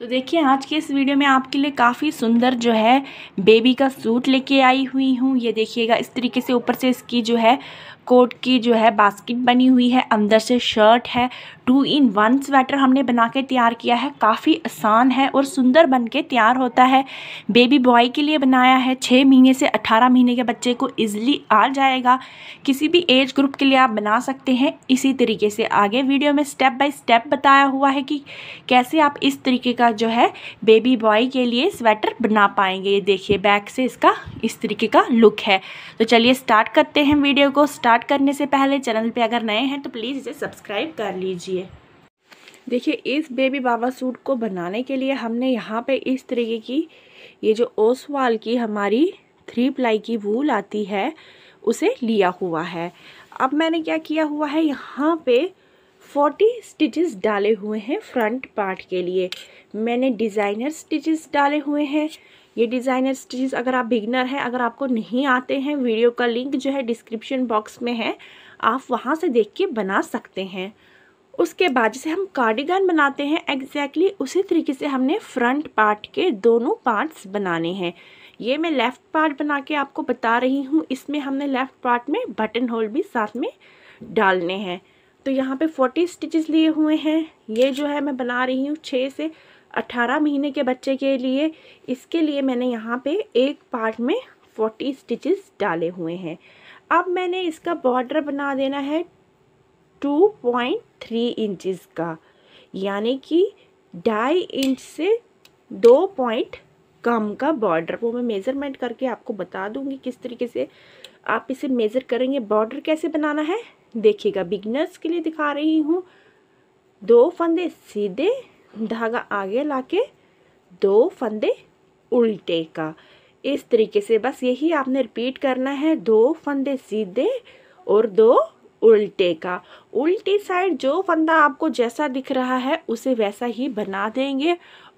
तो देखिए आज के इस वीडियो में आपके लिए काफ़ी सुंदर जो है बेबी का सूट लेके आई हुई हूँ ये देखिएगा इस तरीके से ऊपर से इसकी जो है कोट की जो है बास्केट बनी हुई है अंदर से शर्ट है टू इन वन स्वेटर हमने बना के तैयार किया है काफ़ी आसान है और सुंदर बन के तैयार होता है बेबी बॉय के लिए बनाया है छः महीने से अट्ठारह महीने के बच्चे को ईजिली आ जाएगा किसी भी एज ग्रुप के लिए आप बना सकते हैं इसी तरीके से आगे वीडियो में स्टेप बाई स्टेप बताया हुआ है कि कैसे आप इस तरीके का जो है बेबी बॉय के लिए स्वेटर बना पाएंगे ये देखिए बैक से इसका इस तरीके का लुक है तो चलिए स्टार्ट करते हैं वीडियो को स्टार्ट करने से पहले चैनल पे अगर नए हैं तो प्लीज़ इसे सब्सक्राइब कर लीजिए देखिए इस बेबी बाबा सूट को बनाने के लिए हमने यहाँ पे इस तरीके की ये जो ओसवाल की हमारी थ्री प्लाई की वूल आती है उसे लिया हुआ है अब मैंने क्या किया हुआ है यहाँ पे फोर्टी स्टिचेस डाले हुए हैं फ्रंट पार्ट के लिए मैंने डिज़ाइनर स्टिचेस डाले हुए हैं ये डिज़ाइनर स्टिचेस अगर आप बिगनर हैं अगर आपको नहीं आते हैं वीडियो का लिंक जो है डिस्क्रिप्शन बॉक्स में है आप वहाँ से देख के बना सकते हैं उसके बाद जैसे हम कार्डिगन बनाते हैं एग्जैक्टली exactly उसी तरीके से हमने फ्रंट पार्ट के दोनों पार्ट्स बनाने हैं ये मैं लेफ़्ट पार्ट बना के आपको बता रही हूँ इसमें हमने लेफ़्ट पार्ट में बटन होल भी साथ में डालने हैं तो यहाँ पे 40 स्टिचेस लिए हुए हैं ये जो है मैं बना रही हूँ छः से 18 महीने के बच्चे के लिए इसके लिए मैंने यहाँ पे एक पार्ट में 40 स्टिचेस डाले हुए हैं अब मैंने इसका बॉर्डर बना देना है टू पॉइंट थ्री इंचज़ का यानी कि ढाई इंच से दो पॉइंट कम का बॉर्डर वो मैं मेज़रमेंट करके आपको बता दूंगी किस तरीके से आप इसे मेज़र करेंगे बॉर्डर कैसे बनाना है देखिएगा बिगनर्स के लिए दिखा रही हूँ दो फंदे सीधे धागा आगे लाके दो फंदे उल्टे का इस तरीके से बस यही आपने रिपीट करना है दो फंदे सीधे और दो उल्टे का उल्टी साइड जो फंदा आपको जैसा दिख रहा है उसे वैसा ही बना देंगे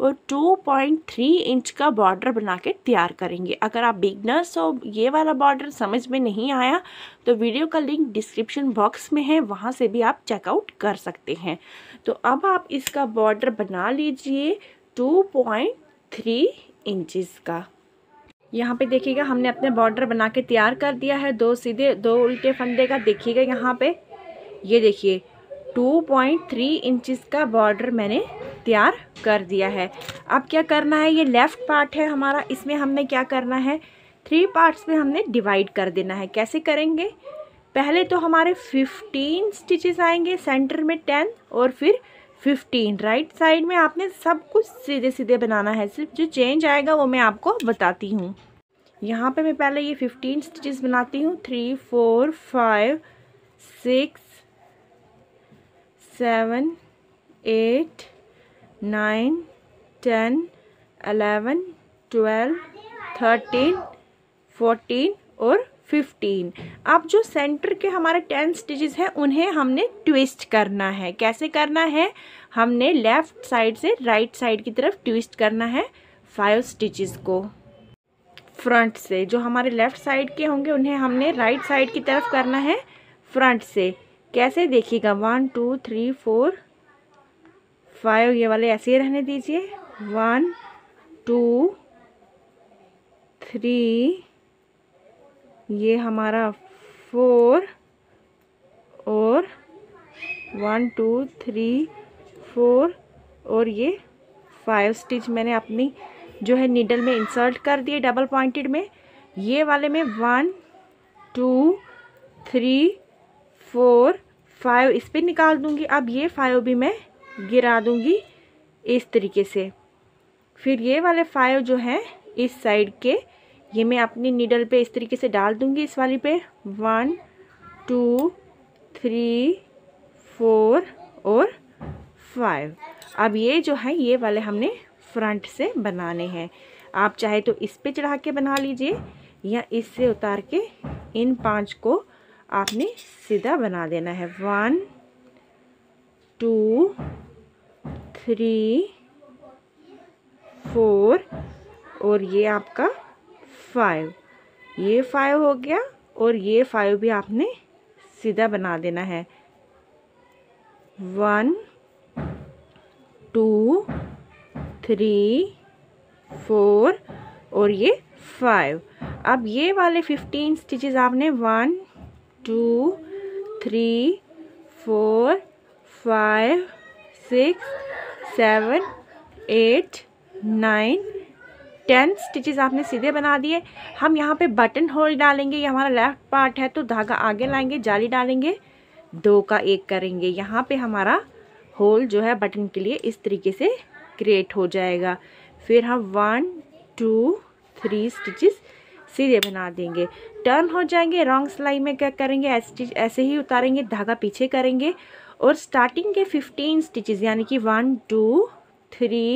और 2.3 इंच का बॉर्डर बना के तैयार करेंगे अगर आप बिगनर्स हो ये वाला बॉर्डर समझ में नहीं आया तो वीडियो का लिंक डिस्क्रिप्शन बॉक्स में है वहाँ से भी आप चेकआउट कर सकते हैं तो अब आप इसका बॉर्डर बना लीजिए 2.3 इंचज़ का यहाँ पे देखिएगा हमने अपने बॉर्डर बना के तैयार कर दिया है दो सीधे दो उल्टे फंदे का देखिएगा यहाँ पे ये देखिए 2.3 इंचिस का बॉर्डर मैंने तैयार कर दिया है अब क्या करना है ये लेफ़्ट पार्ट है हमारा इसमें हमने क्या करना है थ्री पार्ट्स में हमने डिवाइड कर देना है कैसे करेंगे पहले तो हमारे 15 स्टिचेस आएंगे सेंटर में 10 और फिर फिफ्टीन राइट साइड में आपने सब कुछ सीधे सीधे बनाना है सिर्फ जो चेंज आएगा वो मैं आपको बताती हूँ यहाँ पे मैं पहले ये फिफ्टीन स्टिचेस बनाती हूँ three four five six seven eight nine ten eleven twelve thirteen fourteen और फिफ्टीन अब जो सेंटर के हमारे टेन स्टिचेस हैं उन्हें हमने ट्विस्ट करना है कैसे करना है हमने लेफ़्ट साइड से राइट right साइड की तरफ ट्विस्ट करना है फाइव स्टिचेस को फ्रंट से जो हमारे लेफ़्ट साइड के होंगे उन्हें हमने राइट right साइड की तरफ करना है फ्रंट से कैसे देखिएगा one two three four five ये वाले ऐसे ही रहने दीजिए वन टू थ्री ये हमारा फोर और वन टू थ्री फोर और ये फाइव स्टिच मैंने अपनी जो है नीडल में इंसर्ट कर दिए डबल पॉइंटेड में ये वाले में one two three four five इस पर निकाल दूंगी अब ये फाइव भी मैं गिरा दूंगी इस तरीके से फिर ये वाले फाइव जो हैं इस साइड के ये मैं अपनी नीडल पे इस तरीके से डाल दूंगी इस वाली पे वन टू थ्री फोर और फाइव अब ये जो है ये वाले हमने फ्रंट से बनाने हैं आप चाहे तो इस पे चढ़ा के बना लीजिए या इससे उतार के इन पांच को आपने सीधा बना देना है वन टू थ्री फोर और ये आपका फाइव ये फाइव हो गया और ये फाइव भी आपने सीधा बना देना है वन टू थ्री फोर और ये फाइव अब ये वाले फिफ्टीन स्टिचेस आपने one two three four five six seven eight nine ten stitches आपने सीधे बना दिए हम यहाँ पे बटन होल डालेंगे ये हमारा लेफ्ट पार्ट है तो धागा आगे लाएंगे जाली डालेंगे दो का एक करेंगे यहाँ पे हमारा होल जो है बटन के लिए इस तरीके से क्रिएट हो जाएगा फिर हम वन टू थ्री स्टिचेस सीधे बना देंगे टर्न हो जाएंगे रॉन्ग सिलाई में क्या करेंगे ऐसे ऐसे ही उतारेंगे धागा पीछे करेंगे और स्टार्टिंग के फिफ्टीन स्टिचेस यानी कि one two three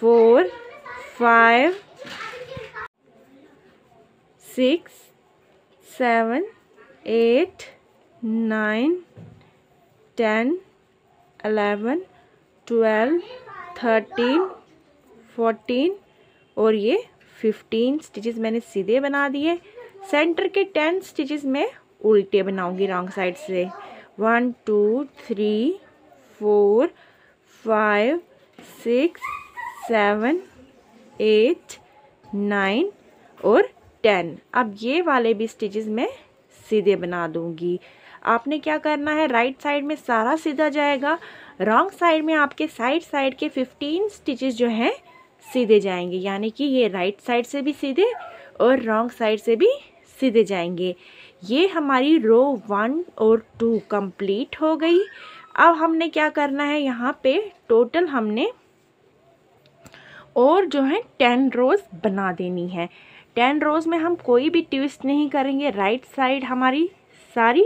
four five, six, seven, eight, nine, ten, eleven, twelve thirteen fourteen और ये फिफ्टीन स्टिचेस मैंने सीधे बना दिए सेंटर के टेन स्टिचेस मैं उल्टे बनाऊंगी रॉन्ग साइड से one two three four five six seven eight nine और टेन अब ये वाले भी स्टिचेस मैं सीधे बना दूंगी आपने क्या करना है राइट साइड में सारा सीधा जाएगा रॉन्ग साइड में आपके साइड साइड के फिफ्टीन स्टिचेस जो हैं सीधे जाएंगे यानी कि ये राइट साइड से भी सीधे और रॉन्ग साइड से भी सीधे जाएंगे ये हमारी रो वन और टू कंप्लीट हो गई अब हमने क्या करना है यहाँ पे टोटल हमने और जो है टेन रोज़ बना देनी है टेन रोज़ में हम कोई भी ट्विस्ट नहीं करेंगे राइट साइड हमारी सारी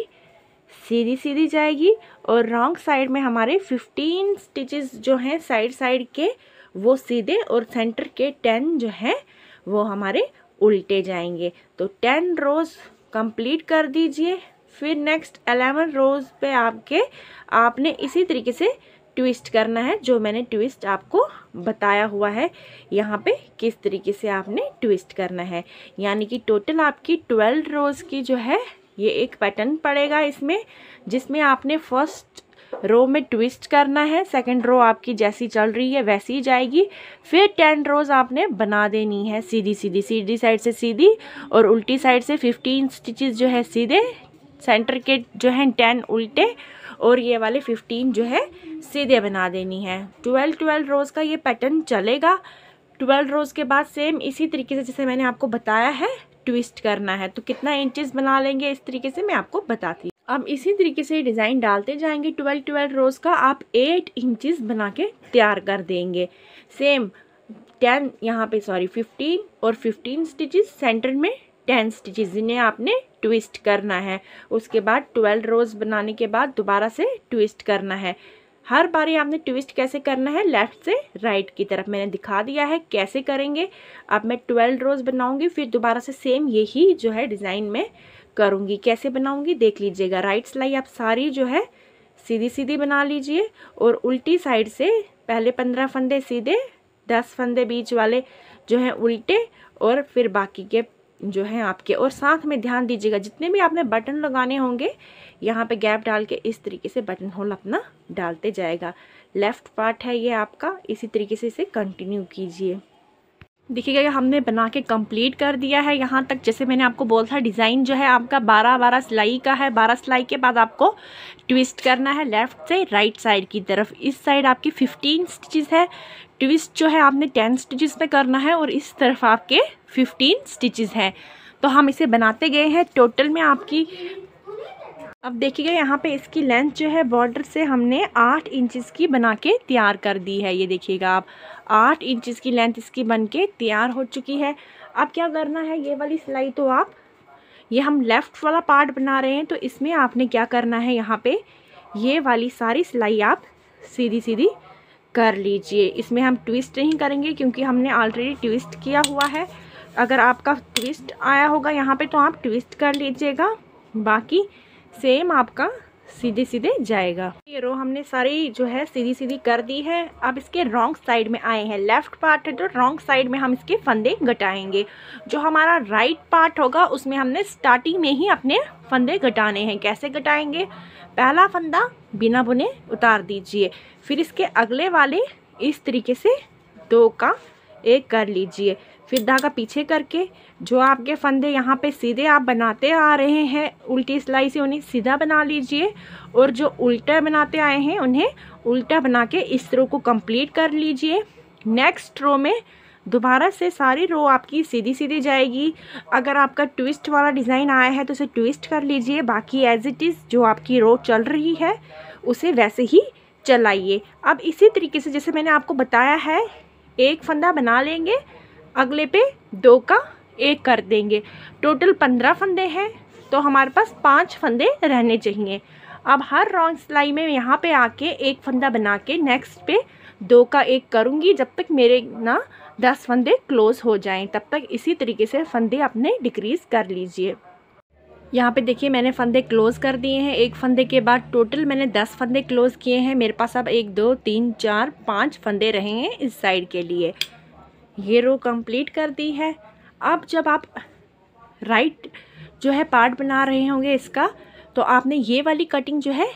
सीधी सीधी जाएगी और रॉन्ग साइड में हमारे फिफ्टीन स्टिचेस जो हैं साइड साइड के वो सीधे और सेंटर के टेन जो हैं वो हमारे उल्टे जाएंगे तो टेन रोज़ कंप्लीट कर दीजिए फिर नेक्स्ट अलेवन रोज़ पे आपके आपने इसी तरीके से ट्विस्ट करना है जो मैंने ट्विस्ट आपको बताया हुआ है यहाँ पे किस तरीके से आपने ट्विस्ट करना है यानी कि टोटल आपकी ट्वेल्व रोज़ की जो है ये एक पैटर्न पड़ेगा इसमें जिसमें आपने फर्स्ट रो में ट्विस्ट करना है सेकंड रो आपकी जैसी चल रही है वैसी ही जाएगी फिर टेन रोज आपने बना देनी है सीधी सीधी सीधी साइड से सीधी और उल्टी साइड से फिफ्टीन स्टिचेस जो है सीधे सेंटर के जो है टेन उल्टे और ये वाले फिफ्टीन जो है सीधे बना देनी है ट्वेल्व ट्वेल्व रोज़ का ये पैटर्न चलेगा ट्वेल्व रोज़ के बाद सेम इसी तरीके से जैसे मैंने आपको बताया है ट्विस्ट करना है तो कितना इंचेस बना लेंगे इस तरीके से मैं आपको बताती अब इसी तरीके से डिज़ाइन डालते जाएंगे ट्वेल्व ट्वेल्व रोज़ का आप एट इंचज बना के तैयार कर देंगे सेम टेन यहाँ पे सॉरी फिफ्टीन और फिफ्टीन स्टिचेस सेंटर में टेन स्टिचेस जिन्हें आपने ट्विस्ट करना है उसके बाद ट्वेल्व रोज़ बनाने के बाद दोबारा से ट्विस्ट करना है हर बारी आपने ट्विस्ट कैसे करना है लेफ़्ट से राइट की तरफ मैंने दिखा दिया है कैसे करेंगे अब मैं ट्वेल्व रोज़ बनाऊंगी फिर दोबारा से सेम यही जो है डिज़ाइन में करूँगी कैसे बनाऊँगी देख लीजिएगा राइट सिलाई आप सारी जो है सीधी सीधी बना लीजिए और उल्टी साइड से पहले पंद्रह फंदे सीधे दस फंदे बीच वाले जो हैं उल्टे और फिर बाकी के जो है आपके और साथ में ध्यान दीजिएगा जितने भी आपने बटन लगाने होंगे यहाँ पे गैप डाल के इस तरीके से बटन होल अपना डालते जाएगा लेफ़्ट पार्ट है ये आपका इसी तरीके से इसे कंटिन्यू कीजिए देखिएगा हमने बना के कंप्लीट कर दिया है यहाँ तक जैसे मैंने आपको बोला था डिज़ाइन जो है आपका बारह बारह सिलाई का है बारह सिलाई के बाद आपको ट्विस्ट करना है लेफ़्ट से राइट साइड की तरफ इस साइड आपकी फिफ्टीन स्टिचेस है ट्विस्ट जो है आपने टेन स्टिचेस में करना है और इस तरफ आपके फिफ्टीन स्टिचेस हैं तो हम इसे बनाते गए हैं टोटल में आपकी अब देखिएगा यहाँ पे इसकी लेंथ जो है बॉर्डर से हमने आठ इंचज़ की बना के तैयार कर दी है ये देखिएगा आप आठ इंचज़ की लेंथ इसकी बन के तैयार हो चुकी है अब क्या करना है ये वाली सिलाई तो आप ये हम लेफ़्ट वाला पार्ट बना रहे हैं तो इसमें आपने क्या करना है यहाँ पे ये वाली सारी सिलाई आप सीधी सीधी कर लीजिए इसमें हम ट्विस्ट नहीं करेंगे क्योंकि हमने ऑलरेडी ट्विस्ट किया हुआ है अगर आपका ट्विस्ट आया होगा यहाँ पे तो आप ट्विस्ट कर लीजिएगा बाकी सेम आपका सीधे सीधे जाएगा ये रो हमने सारी जो है सीधी सीधी कर दी है अब इसके रॉन्ग साइड में आए हैं लेफ्ट पार्ट है तो रॉन्ग साइड में हम इसके फंदे घटाएंगे जो हमारा राइट पार्ट होगा उसमें हमने स्टार्टिंग में ही अपने फंदे घटाने हैं कैसे घटाएंगे पहला फंदा बिना बुने उतार दीजिए फिर इसके अगले वाले इस तरीके से दो का एक कर लीजिए फिर धागा पीछे करके जो आपके फंदे यहाँ पे सीधे आप बनाते आ रहे हैं उल्टी सिलाई से उन्हें सीधा बना लीजिए और जो उल्टा बनाते आए हैं उन्हें उल्टा बना के इस रो को कंप्लीट कर लीजिए नेक्स्ट रो में दोबारा से सारी रो आपकी सीधी सीधी जाएगी अगर आपका ट्विस्ट वाला डिज़ाइन आया है तो उसे ट्विस्ट कर लीजिए बाकी एज इट इज़ जो आपकी रो चल रही है उसे वैसे ही चलाइए अब इसी तरीके से जैसे मैंने आपको बताया है एक फंदा बना लेंगे अगले पे दो का एक कर देंगे टोटल पंद्रह फंदे हैं तो हमारे पास पाँच फंदे रहने चाहिए अब हर रॉन्ग सिलाई में यहाँ पे आके एक फंदा बना के नेक्स्ट पे दो का एक करूँगी जब तक मेरे ना दस फंदे क्लोज़ हो जाएं तब तक इसी तरीके से फंदे अपने डिक्रीज़ कर लीजिए यहाँ पे देखिए मैंने फंदे क्लोज़ कर दिए हैं एक फंदे के बाद टोटल मैंने दस फंदे क्लोज़ किए हैं मेरे पास अब एक दो तीन चार पाँच फंदे रहे हैं इस साइड के लिए ये रो कंप्लीट कर दी है अब जब आप राइट जो है पार्ट बना रहे होंगे इसका तो आपने ये वाली कटिंग जो है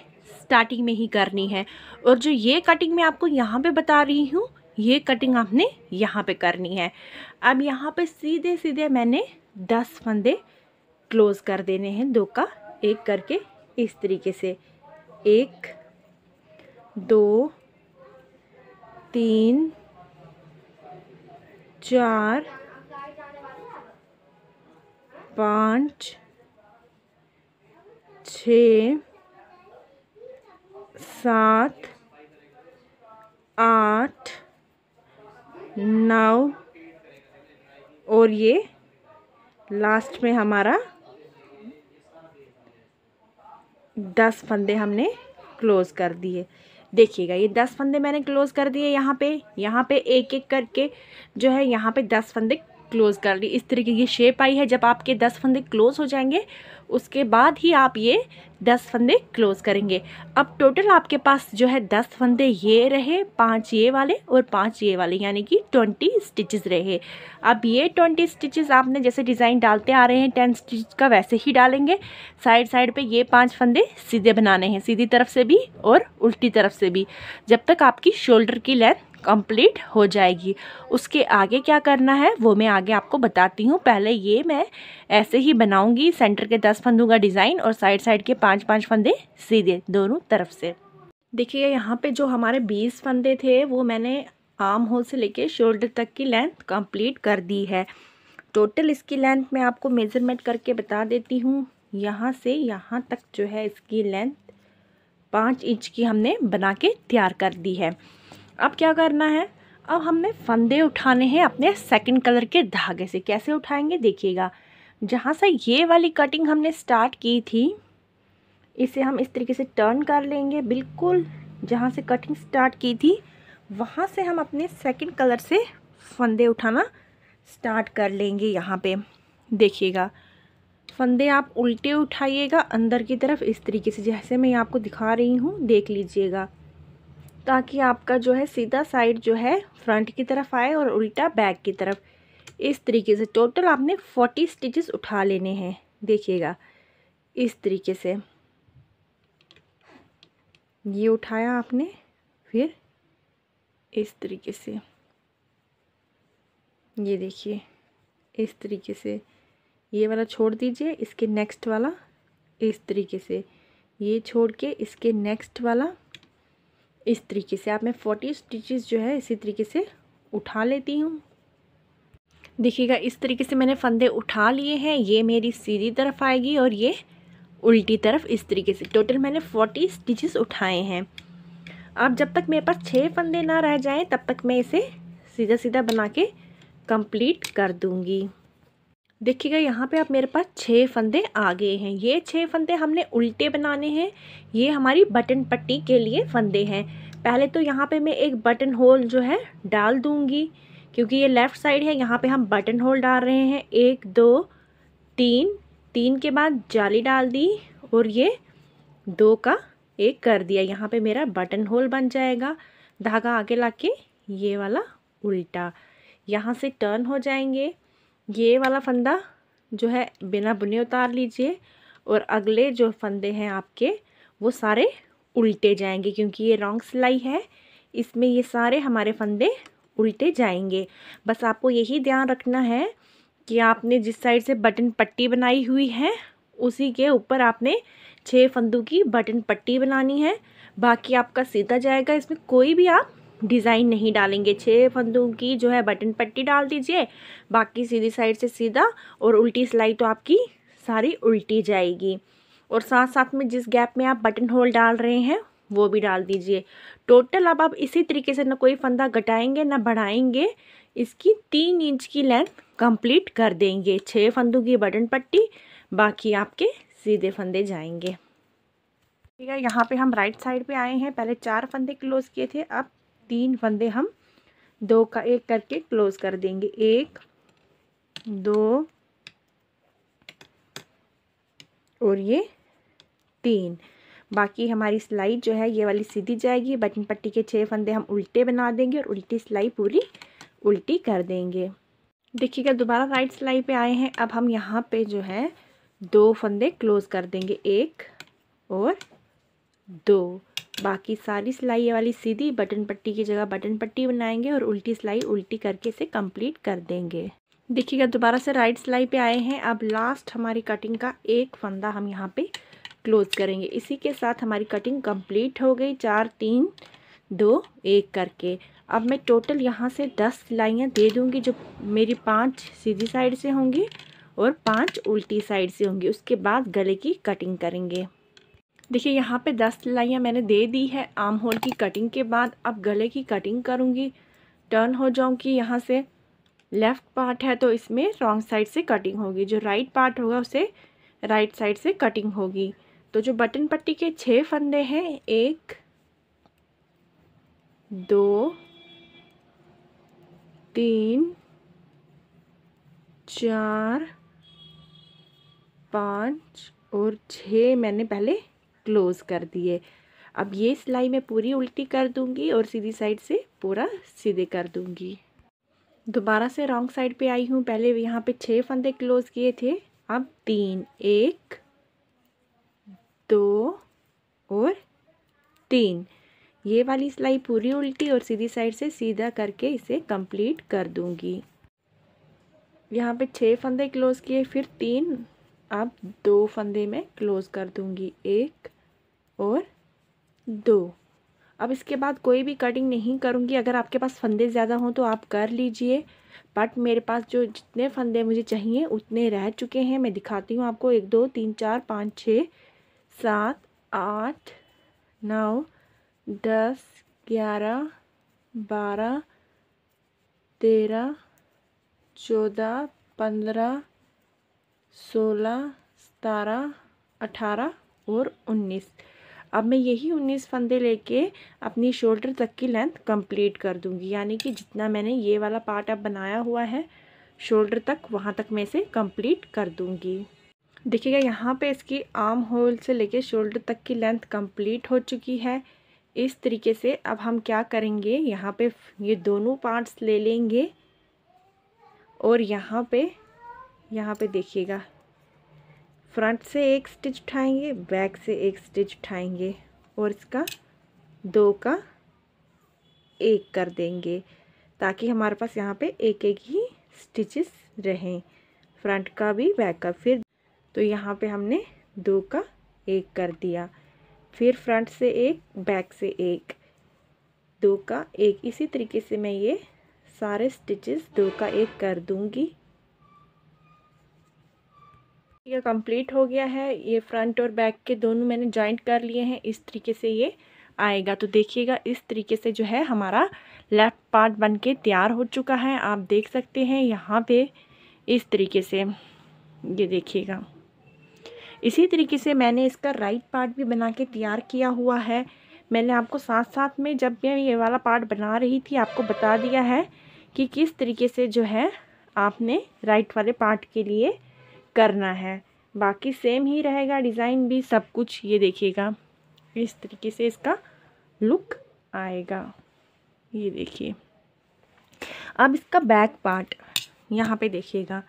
स्टार्टिंग में ही करनी है और जो ये कटिंग मैं आपको यहाँ पे बता रही हूँ ये कटिंग आपने यहाँ पे करनी है अब यहाँ पे सीधे सीधे मैंने दस फंदे क्लोज़ कर देने हैं दो का एक करके इस तरीके से एक दो तीन चार पाँच छ सात आठ नौ और ये लास्ट में हमारा दस फंदे हमने क्लोज़ कर दिए देखिएगा ये दस फंदे मैंने क्लोज़ कर दिए यहाँ पे यहाँ पे एक एक करके जो है यहाँ पे दस फंदे क्लोज़ कर ली इस तरीके की शेप आई है जब आपके दस फंदे क्लोज़ हो जाएंगे उसके बाद ही आप ये दस फंदे क्लोज़ करेंगे अब टोटल आपके पास जो है दस फंदे ये रहे पांच ये वाले और पांच ये वाले यानी कि ट्वेंटी स्टिचेस रहे अब ये ट्वेंटी स्टिचेस आपने जैसे डिज़ाइन डालते आ रहे हैं टेन स्टिच का वैसे ही डालेंगे साइड साइड पे ये पांच फंदे सीधे बनाने हैं सीधी तरफ से भी और उल्टी तरफ से भी जब तक आपकी शोल्डर की लेंथ कंप्लीट हो जाएगी उसके आगे क्या करना है वो मैं आगे आपको बताती हूँ पहले ये मैं ऐसे ही बनाऊँगी सेंटर के दस फंदों का डिज़ाइन और साइड साइड के पाँच पाँच फंदे सीधे दोनों तरफ से देखिए यहाँ पे जो हमारे बीस फंदे थे वो मैंने आर्म होल से लेके शोल्डर तक की लेंथ कंप्लीट कर दी है टोटल इसकी लेंथ मैं आपको मेज़रमेंट करके बता देती हूँ यहाँ से यहाँ तक जो है इसकी लेंथ पाँच इंच की हमने बना के तैयार कर दी है अब क्या करना है अब हमने फंदे उठाने हैं अपने सेकंड कलर के धागे से कैसे उठाएंगे देखिएगा जहाँ से ये वाली कटिंग हमने स्टार्ट की थी इसे हम इस तरीके से टर्न कर लेंगे बिल्कुल जहाँ से कटिंग स्टार्ट की थी वहाँ से हम अपने सेकंड कलर से फंदे उठाना स्टार्ट कर लेंगे यहाँ पे देखिएगा फंदे आप उल्टे उठाइएगा अंदर की तरफ इस तरीके से जैसे मैं आपको दिखा रही हूँ देख लीजिएगा ताकि आपका जो है सीधा साइड जो है फ्रंट की तरफ आए और उल्टा बैक की तरफ इस तरीके से टोटल आपने फोर्टी स्टिचेस उठा लेने हैं देखिएगा इस तरीके से ये उठाया आपने फिर इस तरीके से ये देखिए इस तरीके से ये वाला छोड़ दीजिए इसके नेक्स्ट वाला इस तरीके से ये छोड़ के इसके नेक्स्ट वाला इस तरीके से आप मैं फोर्टी स्टिचेस जो है इसी तरीके से उठा लेती हूँ देखिएगा इस तरीके से मैंने फंदे उठा लिए हैं ये मेरी सीधी तरफ आएगी और ये उल्टी तरफ इस तरीके से टोटल मैंने फोर्टी स्टिचेस उठाए हैं अब जब तक मेरे पास छः फंदे ना रह जाएं तब तक मैं इसे सीधा सीधा बना के कंप्लीट कर दूँगी देखिएगा यहाँ पे आप मेरे पास छः फंदे आ गए हैं ये छः फंदे हमने उल्टे बनाने हैं ये हमारी बटन पट्टी के लिए फंदे हैं पहले तो यहाँ पे मैं एक बटन होल जो है डाल दूँगी क्योंकि ये लेफ़्ट साइड है यहाँ पे हम बटन होल डाल रहे हैं एक दो तीन तीन के बाद जाली डाल दी और ये दो का एक कर दिया यहाँ पर मेरा बटन होल बन जाएगा धागा आगे ला के ये वाला उल्टा यहाँ से टर्न हो जाएंगे ये वाला फंदा जो है बिना बुने उतार लीजिए और अगले जो फंदे हैं आपके वो सारे उल्टे जाएंगे क्योंकि ये रॉन्ग सिलाई है इसमें ये सारे हमारे फंदे उल्टे जाएंगे बस आपको यही ध्यान रखना है कि आपने जिस साइड से बटन पट्टी बनाई हुई है उसी के ऊपर आपने छः फंदों की बटन पट्टी बनानी है बाकी आपका सीधा जाएगा इसमें कोई भी आप डिज़ाइन नहीं डालेंगे छः फंदों की जो है बटन पट्टी डाल दीजिए बाकी सीधी साइड से सीधा और उल्टी सिलाई तो आपकी सारी उल्टी जाएगी और साथ साथ में जिस गैप में आप बटन होल डाल रहे हैं वो भी डाल दीजिए टोटल अब आप इसी तरीके से ना कोई फंदा घटाएंगे ना बढ़ाएंगे इसकी तीन इंच की लेंथ कंप्लीट कर देंगे छः फंदों की बटन पट्टी बाकी आपके सीधे फंदे जाएंगे ठीक है यहाँ पे हम राइट साइड पे आए हैं पहले चार फंदे क्लोज किए थे अब तीन फंदे हम दो का एक करके क्लोज कर देंगे एक दो और ये तीन बाकी हमारी सिलाई जो है ये वाली सीधी जाएगी बटन पट्टी के छह फंदे हम उल्टे बना देंगे और उल्टी सिलाई पूरी उल्टी कर देंगे देखिएगा दोबारा राइट सिलाई पे आए हैं अब हम यहाँ पे जो है दो फंदे क्लोज़ कर देंगे एक और दो बाकी सारी सिलाई वाली सीधी बटन पट्टी की जगह बटन पट्टी बनाएंगे और उल्टी सिलाई उल्टी करके इसे कंप्लीट कर देंगे देखिएगा दोबारा से राइट सिलाई पे आए हैं अब लास्ट हमारी कटिंग का एक फंदा हम यहाँ पे क्लोज करेंगे इसी के साथ हमारी कटिंग कंप्लीट हो गई चार तीन दो एक करके अब मैं टोटल यहाँ से दस सिलाइयाँ दे दूँगी जो मेरी पाँच सीधी साइड से होंगी और पाँच उल्टी साइड से होंगी उसके बाद गले की कटिंग करेंगे देखिए यहाँ पे दस सिलाइयाँ मैंने दे दी है आम होल की कटिंग के बाद अब गले की कटिंग करूँगी टर्न हो जाऊँगी यहाँ से लेफ़्ट पार्ट है तो इसमें रॉन्ग साइड से कटिंग होगी जो राइट पार्ट होगा उसे राइट साइड से कटिंग होगी तो जो बटन पट्टी के छः फंदे हैं एक दो तीन चार पाँच और छः मैंने पहले क्लोज़ कर दिए अब ये सिलाई मैं पूरी उल्टी कर दूँगी और सीधी साइड से पूरा सीधे कर दूँगी दोबारा से रॉन्ग साइड पे आई हूँ पहले यहाँ पे छः फंदे क्लोज़ किए थे अब तीन एक दो और तीन ये वाली सिलाई पूरी उल्टी और सीधी साइड से सीधा करके इसे कंप्लीट कर दूंगी यहाँ पे छः फंदे क्लोज़ किए फिर तीन अब दो फंदे में क्लोज़ कर दूंगी एक और दो अब इसके बाद कोई भी कटिंग नहीं करूँगी अगर आपके पास फंदे ज़्यादा हों तो आप कर लीजिए बट मेरे पास जो जितने फंदे मुझे चाहिए उतने रह चुके हैं मैं दिखाती हूँ आपको एक दो तीन चार पाँच छः सात आठ नौ दस ग्यारह बारह तेरह चौदह पंद्रह सोलह सतारह अठारह और उन्नीस अब मैं यही उन्नीस फंदे लेके अपनी शोल्डर तक की लेंथ कंप्लीट कर दूंगी यानी कि जितना मैंने ये वाला पार्ट अब बनाया हुआ है शोल्डर तक वहाँ तक मैं इसे कंप्लीट कर दूंगी देखिएगा यहाँ पे इसकी आर्म होल से लेके शोल्डर तक की लेंथ कंप्लीट हो चुकी है इस तरीके से अब हम क्या करेंगे यहाँ पर ये दोनों पार्ट्स ले लेंगे और यहाँ पर यहाँ पर देखिएगा फ्रंट से एक स्टिच उठाएंगे बैक से एक स्टिच उठाएंगे और इसका दो का एक कर देंगे ताकि हमारे पास यहाँ पे एक एक ही स्टिचेस रहें फ्रंट का भी बैक का फिर तो यहाँ पे हमने दो का एक कर दिया फिर फ्रंट से एक बैक से एक दो का एक इसी तरीके से मैं ये सारे स्टिचेस दो का एक कर दूँगी ये कंप्लीट हो गया है ये फ्रंट और बैक के दोनों मैंने जॉइंट कर लिए हैं इस तरीके से ये आएगा तो देखिएगा इस तरीके से जो है हमारा लेफ़्ट पार्ट बन के तैयार हो चुका है आप देख सकते हैं यहाँ पे इस तरीके से ये देखिएगा इसी तरीके से मैंने इसका राइट पार्ट भी बना के तैयार किया हुआ है मैंने आपको साथ साथ में जब मैं ये वाला पार्ट बना रही थी आपको बता दिया है कि किस तरीके से जो है आपने राइट वाले पार्ट के लिए करना है बाकी सेम ही रहेगा डिज़ाइन भी सब कुछ ये देखिएगा इस तरीके से इसका लुक आएगा ये देखिए अब इसका बैक पार्ट यहाँ पे देखिएगा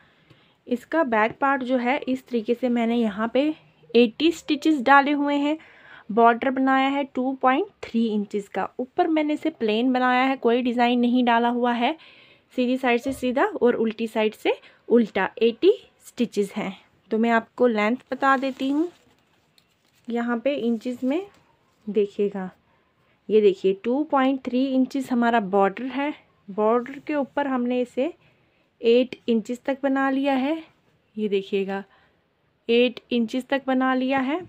इसका बैक पार्ट जो है इस तरीके से मैंने यहाँ पे 80 स्टिचेस डाले हुए हैं बॉर्डर बनाया है 2.3 पॉइंट इंचज़ का ऊपर मैंने इसे प्लेन बनाया है कोई डिज़ाइन नहीं डाला हुआ है सीधी साइड से सीधा और उल्टी साइड से उल्टा स्टिचेस हैं तो मैं आपको लेंथ बता देती हूँ यहाँ पे इंचेस में देखिएगा ये देखिए टू पॉइंट थ्री इंचज़ हमारा बॉर्डर है बॉर्डर के ऊपर हमने इसे एट इंचज़ तक बना लिया है ये देखिएगा एट इंचज़ तक बना लिया है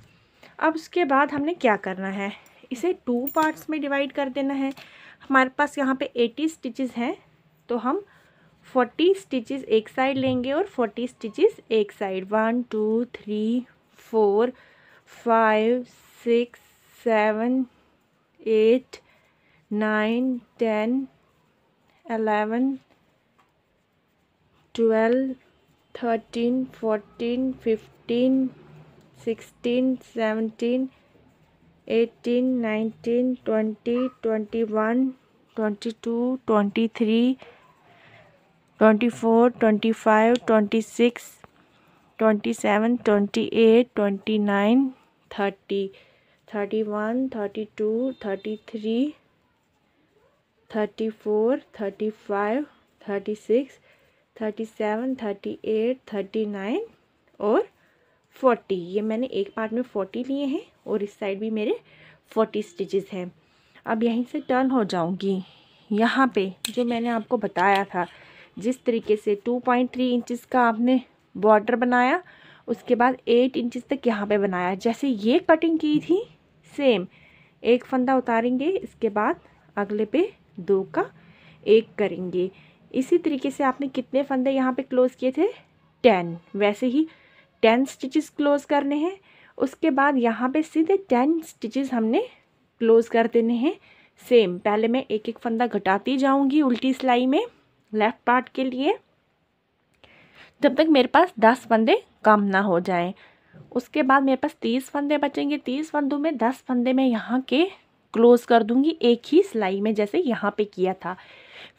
अब उसके बाद हमने क्या करना है इसे टू पार्ट्स में डिवाइड कर देना है हमारे पास यहाँ पे एटी स्टिचेस हैं तो हम फोर्टी स्टिचेस एक साइड लेंगे और फोर्टी स्टिचेस एक side one two three four five six seven eight nine ten eleven twelve thirteen fourteen fifteen sixteen seventeen eighteen nineteen twenty twenty one twenty two twenty three twenty four twenty five twenty six twenty seven twenty eight twenty nine thirty thirty one thirty two thirty three thirty four thirty five thirty six thirty seven thirty eight thirty nine और forty ये मैंने एक part में forty लिए हैं और इस side भी मेरे फोर्टी स्टिचेस हैं अब यहीं से टर्न हो जाऊंगी यहाँ पे जो मैंने आपको बताया था जिस तरीके से टू पॉइंट थ्री इंचज़ का आपने बॉर्डर बनाया उसके बाद एट इंचज़ तक यहाँ पे बनाया जैसे ये कटिंग की थी सेम एक फंदा उतारेंगे इसके बाद अगले पे दो का एक करेंगे इसी तरीके से आपने कितने फंदे यहाँ पे क्लोज़ किए थे टेन वैसे ही टेन स्टिचेस क्लोज़ करने हैं उसके बाद यहाँ पे सीधे टेन स्टिचेस हमने क्लोज़ कर देने हैं सेम पहले मैं एक एक फंदा घटाती जाऊँगी उल्टी सिलाई में लेफ़्ट पार्ट के लिए जब तक मेरे पास दस फंदे कम ना हो जाएं उसके बाद मेरे पास तीस फंदे बचेंगे तीस फंदों में दस फंदे मैं यहाँ के क्लोज़ कर दूँगी एक ही सिलाई में जैसे यहाँ पे किया था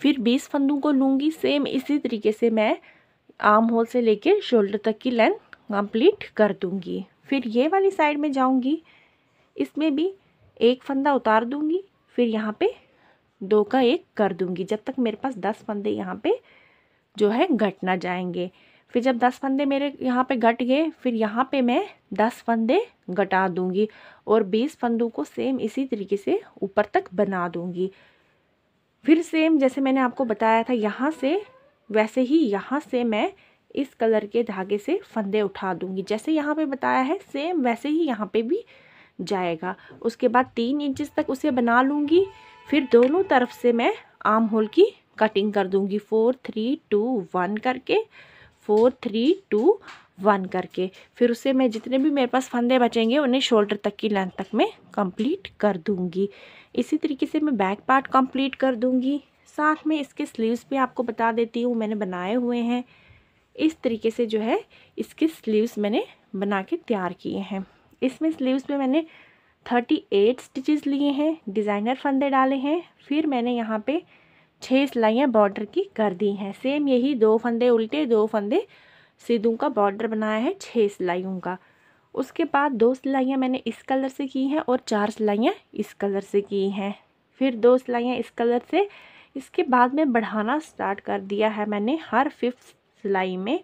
फिर बीस फंदों को लूँगी सेम इसी तरीके से मैं आर्म होल से लेके शोल्डर तक की लेंथ कंप्लीट कर दूँगी फिर ये वाली साइड में जाऊँगी इसमें भी एक फंदा उतार दूँगी फिर यहाँ पे दो का एक कर दूंगी जब तक मेरे पास दस फंदे यहाँ पे जो है घट ना जाएंगे फिर जब दस फंदे मेरे यहाँ पे घट गए फिर यहाँ पे मैं दस फंदे घटा दूंगी और बीस फंदों को सेम इसी तरीके से ऊपर तक बना दूंगी फिर सेम जैसे मैंने आपको बताया था यहाँ से वैसे ही यहाँ से मैं इस कलर के धागे से फंदे उठा दूंगी जैसे यहाँ पे बताया है सेम वैसे ही यहाँ पे भी जाएगा उसके बाद तीन इंचज़ तक उसे बना लूँगी फिर दोनों तरफ से मैं आर्म होल की कटिंग कर दूंगी फोर थ्री टू वन करके फोर थ्री टू वन करके फिर उसे मैं जितने भी मेरे पास फंदे बचेंगे उन्हें शोल्डर तक की लेंथ तक मैं कंप्लीट कर दूंगी इसी तरीके से मैं बैक पार्ट कंप्लीट कर दूंगी साथ में इसके स्लीव्स भी आपको बता देती हूँ मैंने बनाए हुए हैं इस तरीके से जो है इसके स्लीव्स मैंने बना के तैयार किए हैं इसमें स्लीव्स में मैंने थर्टी एट स्टिचेस लिए हैं डिज़ाइनर फंदे डाले हैं फिर मैंने यहाँ पे छः सिलाइयाँ बॉर्डर की कर दी हैं सेम यही दो फंदे उल्टे दो फंदे सीधों का बॉर्डर बनाया है छः सिलाइयों का उसके बाद दो सिलाइयाँ मैंने इस कलर से की हैं और चार सिलाइयाँ इस कलर से की हैं फिर दो सिलाइयाँ इस कलर से इसके बाद में बढ़ाना स्टार्ट कर दिया है मैंने हर फिफ्थ सिलाई में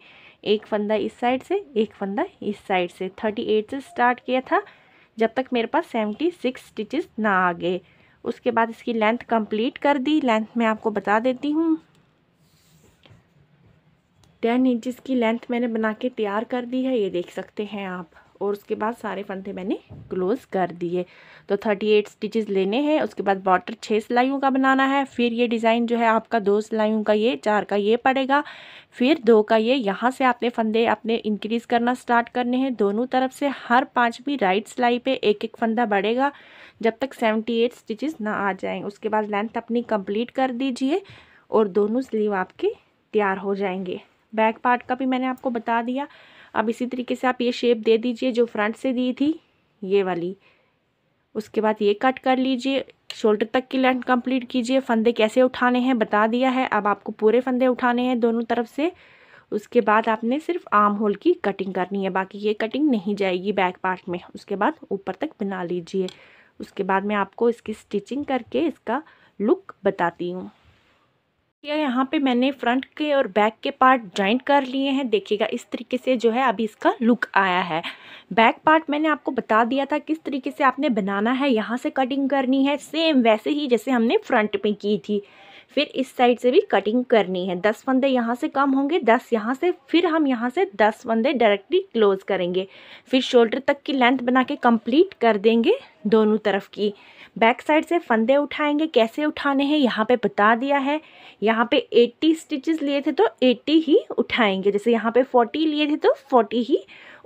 एक फंदा इस साइड से एक फंदा इस साइड से थर्टी एट से स्टार्ट किया था जब तक मेरे पास सेवेंटी सिक्स स्टिचेस ना आ गए उसके बाद इसकी लेंथ कंप्लीट कर दी लेंथ मैं आपको बता देती हूँ टेन इंचज़ की लेंथ मैंने बना के तैयार कर दी है ये देख सकते हैं आप और उसके बाद सारे फंदे मैंने क्लोज़ कर दिए तो थर्टी एट स्टिचेज लेने हैं उसके बाद बॉर्डर छः सिलाइयों का बनाना है फिर ये डिज़ाइन जो है आपका दो सिलाइयों का ये चार का ये पड़ेगा फिर दो का ये यहाँ से आपने फंदे अपने इंक्रीज़ करना स्टार्ट करने हैं दोनों तरफ से हर पाँचवीं राइट सिलाई पर एक एक फंदा बढ़ेगा जब तक सेवेंटी एट स्टिचेज़ ना आ जाएँ उसके बाद लेंथ अपनी कंप्लीट कर दीजिए और दोनों स्लीव आपके तैयार हो जाएंगे बैक पार्ट का भी मैंने आपको बता दिया अब इसी तरीके से आप ये शेप दे दीजिए जो फ्रंट से दी थी ये वाली उसके बाद ये कट कर लीजिए शोल्डर तक की लेंथ कंप्लीट कीजिए फंदे कैसे उठाने हैं बता दिया है अब आपको पूरे फंदे उठाने हैं दोनों तरफ से उसके बाद आपने सिर्फ आर्म होल की कटिंग करनी है बाकी ये कटिंग नहीं जाएगी बैक पार्ट में उसके बाद ऊपर तक बना लीजिए उसके बाद मैं आपको इसकी स्टिचिंग करके इसका लुक बताती हूँ या यहाँ पे मैंने फ्रंट के और बैक के पार्ट जॉइंट कर लिए हैं देखिएगा इस तरीके से जो है अभी इसका लुक आया है बैक पार्ट मैंने आपको बता दिया था किस तरीके से आपने बनाना है यहाँ से कटिंग करनी है सेम वैसे ही जैसे हमने फ्रंट में की थी फिर इस साइड से भी कटिंग करनी है दस फंदे यहाँ से कम होंगे दस यहाँ से फिर हम यहाँ से दस फंदे डायरेक्टली क्लोज़ करेंगे फिर शोल्डर तक की लेंथ बना के कम्प्लीट कर देंगे दोनों तरफ की बैक साइड से फंदे उठाएंगे कैसे उठाने हैं यहाँ पे बता दिया है यहाँ पे 80 स्टिचेस लिए थे तो 80 ही उठाएंगे जैसे यहाँ पे 40 लिए थे तो 40 ही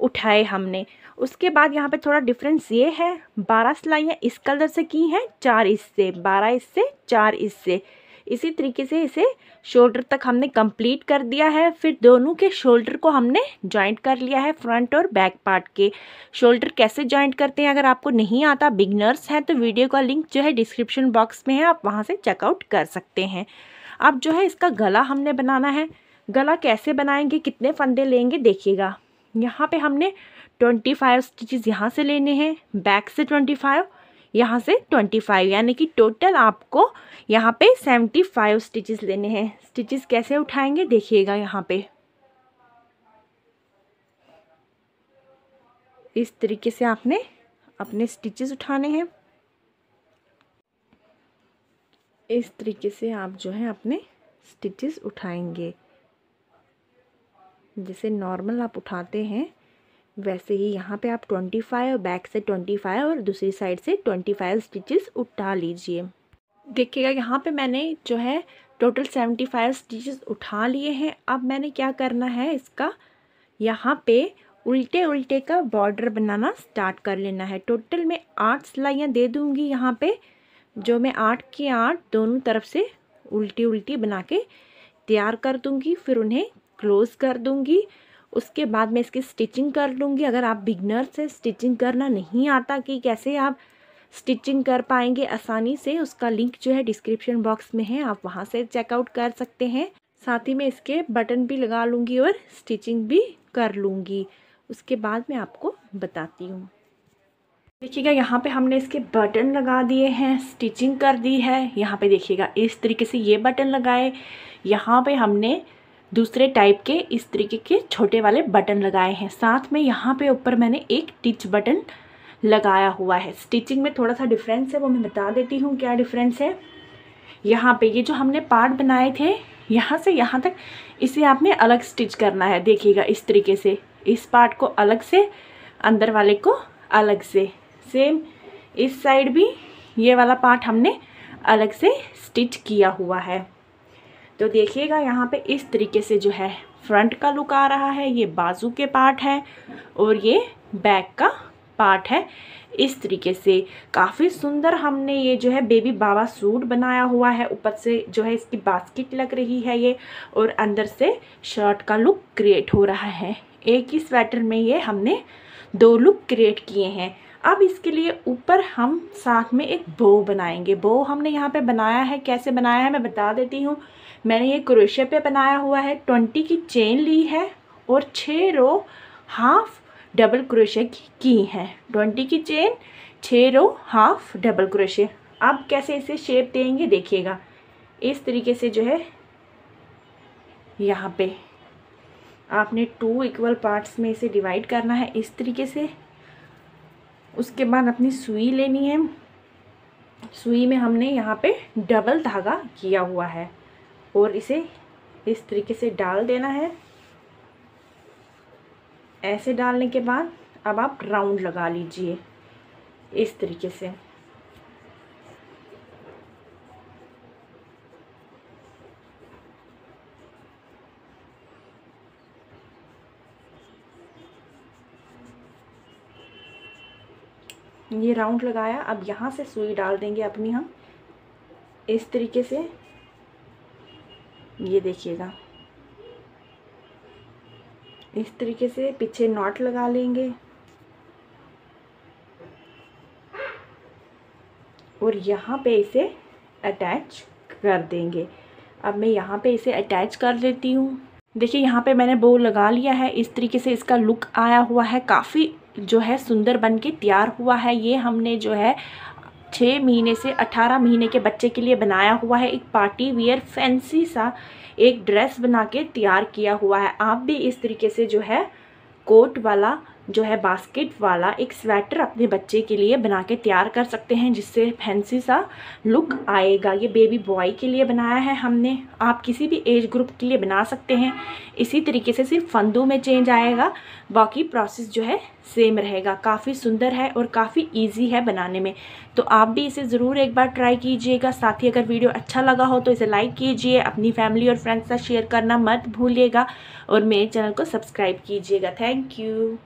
उठाए हमने उसके बाद यहाँ पे थोड़ा डिफरेंस ये है बारह सिलाइयाँ इस कलर से की हैं चार इससे बारह इससे चार इससे इसी तरीके से इसे शोल्डर तक हमने कंप्लीट कर दिया है फिर दोनों के शोल्डर को हमने जॉइंट कर लिया है फ्रंट और बैक पार्ट के शोल्डर कैसे जॉइंट करते हैं अगर आपको नहीं आता बिगनर्स हैं तो वीडियो का लिंक जो है डिस्क्रिप्शन बॉक्स में है आप वहाँ से चेकआउट कर सकते हैं अब जो है इसका गला हमने बनाना है गला कैसे बनाएंगे कितने फंदे लेंगे देखिएगा यहाँ पे हमने ट्वेंटी फाइव स्टिचेज़ यहाँ से लेने हैं बैक से ट्वेंटी फाइव यहाँ से ट्वेंटी फाइव यानी कि टोटल आपको यहाँ पे सेवेंटी फाइव स्टिचेस लेने हैं स्टिचेस कैसे उठाएंगे देखिएगा यहाँ पे इस तरीके से आपने अपने स्टिचेस उठाने हैं इस तरीके से आप जो है अपने स्टिचेस उठाएंगे जैसे नॉर्मल आप उठाते हैं वैसे ही यहाँ पे आप ट्वेंटी फाइव बैक से ट्वेंटी फाइव और दूसरी साइड से ट्वेंटी फाइव स्टिचेस उठा लीजिए देखिएगा यहाँ पे मैंने जो है टोटल सेवेंटी फाइव स्टिचेस उठा लिए हैं अब मैंने क्या करना है इसका यहाँ पे उल्टे उल्टे का बॉर्डर बनाना स्टार्ट कर लेना है टोटल मैं आठ सिलाइयाँ दे दूँगी यहाँ पर जो मैं आठ के आठ दोनों तरफ से उल्टी उल्टी बना के तैयार कर दूँगी फिर उन्हें क्लोज़ कर दूँगी उसके बाद मैं इसकी स्टिचिंग कर लूँगी अगर आप बिगनर से स्टिचिंग करना नहीं आता कि कैसे आप स्टिचिंग कर पाएंगे आसानी से उसका लिंक जो है डिस्क्रिप्शन बॉक्स में है आप वहाँ से चेकआउट कर सकते हैं साथ ही मैं इसके बटन भी लगा लूँगी और स्टिचिंग भी कर लूँगी उसके बाद मैं आपको बताती हूँ देखिएगा यहाँ पे हमने इसके बटन लगा दिए हैं स्टिचिंग कर दी है यहाँ पे देखिएगा इस तरीके से ये बटन लगाए यहाँ पे हमने दूसरे टाइप के इस तरीके के छोटे वाले बटन लगाए हैं साथ में यहाँ पे ऊपर मैंने एक टिच बटन लगाया हुआ है स्टिचिंग में थोड़ा सा डिफरेंस है वो मैं बता देती हूँ क्या डिफरेंस है यहाँ पे ये जो हमने पार्ट बनाए थे यहाँ से यहाँ तक इसे आपने अलग स्टिच करना है देखिएगा इस तरीके से इस पार्ट को अलग से अंदर वाले को अलग से सेम इस साइड भी ये वाला पार्ट हमने अलग से स्टिच किया हुआ है तो देखिएगा यहाँ पे इस तरीके से जो है फ्रंट का लुक आ रहा है ये बाजू के पार्ट है और ये बैक का पार्ट है इस तरीके से काफ़ी सुंदर हमने ये जो है बेबी बाबा सूट बनाया हुआ है ऊपर से जो है इसकी बास्केट लग रही है ये और अंदर से शर्ट का लुक क्रिएट हो रहा है एक ही स्वेटर में ये हमने दो लुक क्रिएट किए हैं अब इसके लिए ऊपर हम साथ में एक बो बनाएंगे बो हमने यहाँ पे बनाया है कैसे बनाया है मैं बता देती हूँ मैंने ये क्रोशिया पे बनाया हुआ है ट्वेंटी की चेन ली है और छः रो हाफ डबल क्रोशे की, हैं है ट्वेंटी की चेन छः रो हाफ डबल क्रोशे अब कैसे इसे शेप देंगे देखिएगा इस तरीके से जो है यहाँ पे आपने टू इक्वल पार्ट्स में इसे डिवाइड करना है इस तरीके से उसके बाद अपनी सुई लेनी है सुई में हमने यहाँ पे डबल धागा किया हुआ है और इसे इस तरीके से डाल देना है ऐसे डालने के बाद अब आप राउंड लगा लीजिए इस तरीके से ये राउंड लगाया अब यहाँ से सुई डाल देंगे अपनी हम इस तरीके से ये देखिएगा इस तरीके से पीछे नॉट लगा लेंगे और यहाँ पे इसे अटैच कर देंगे अब मैं यहाँ पे इसे अटैच कर लेती हूँ देखिए यहाँ पे मैंने बो लगा लिया है इस तरीके से इसका लुक आया हुआ है काफ़ी जो है सुंदर बन के तैयार हुआ है ये हमने जो है छः महीने से अठारह महीने के बच्चे के लिए बनाया हुआ है एक पार्टी वियर फैंसी सा एक ड्रेस बना के तैयार किया हुआ है आप भी इस तरीके से जो है कोट वाला जो है बास्केट वाला एक स्वेटर अपने बच्चे के लिए बना के तैयार कर सकते हैं जिससे फैंसी सा लुक आएगा ये बेबी बॉय के लिए बनाया है हमने आप किसी भी एज ग्रुप के लिए बना सकते हैं इसी तरीके से सिर्फ फंदों में चेंज आएगा बाकी प्रोसेस जो है सेम रहेगा काफ़ी सुंदर है और काफ़ी ईजी है बनाने में तो आप भी इसे ज़रूर एक बार ट्राई कीजिएगा साथ ही अगर वीडियो अच्छा लगा हो तो इसे लाइक कीजिए अपनी फैमिली और फ्रेंड्स का शेयर करना मत भूलिएगा और मेरे चैनल को सब्सक्राइब कीजिएगा थैंक यू